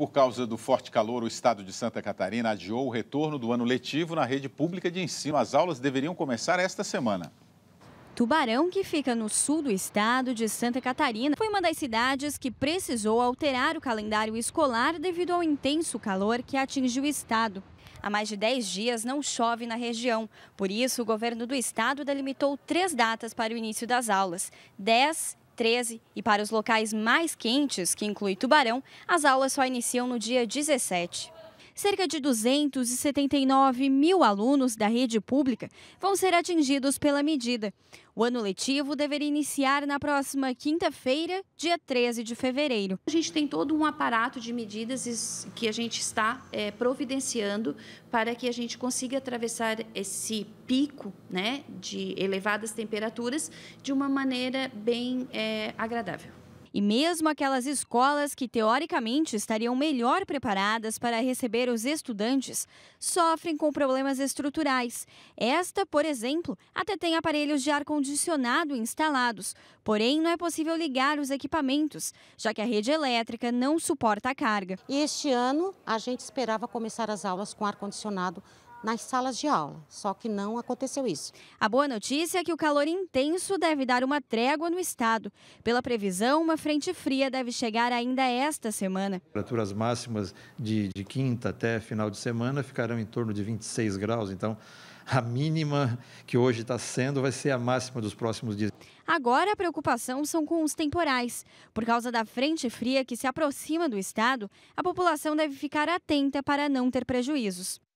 Por causa do forte calor, o estado de Santa Catarina adiou o retorno do ano letivo na rede pública de ensino. As aulas deveriam começar esta semana. Tubarão, que fica no sul do estado de Santa Catarina, foi uma das cidades que precisou alterar o calendário escolar devido ao intenso calor que atinge o estado. Há mais de 10 dias não chove na região, por isso o governo do estado delimitou três datas para o início das aulas: 10, 13 e para os locais mais quentes, que inclui Tubarão, as aulas só iniciam no dia 17 cerca de 279 mil alunos da rede pública vão ser atingidos pela medida. O ano letivo deveria iniciar na próxima quinta-feira, dia 13 de fevereiro. A gente tem todo um aparato de medidas que a gente está é, providenciando para que a gente consiga atravessar esse pico né, de elevadas temperaturas de uma maneira bem é, agradável. E mesmo aquelas escolas que teoricamente estariam melhor preparadas para receber os estudantes sofrem com problemas estruturais. Esta, por exemplo, até tem aparelhos de ar-condicionado instalados, porém não é possível ligar os equipamentos, já que a rede elétrica não suporta a carga. E este ano a gente esperava começar as aulas com ar-condicionado nas salas de aula, só que não aconteceu isso. A boa notícia é que o calor intenso deve dar uma trégua no estado. Pela previsão, uma frente fria deve chegar ainda esta semana. Temperaturas máximas de, de quinta até final de semana ficarão em torno de 26 graus, então a mínima que hoje está sendo vai ser a máxima dos próximos dias. Agora a preocupação são com os temporais. Por causa da frente fria que se aproxima do estado, a população deve ficar atenta para não ter prejuízos.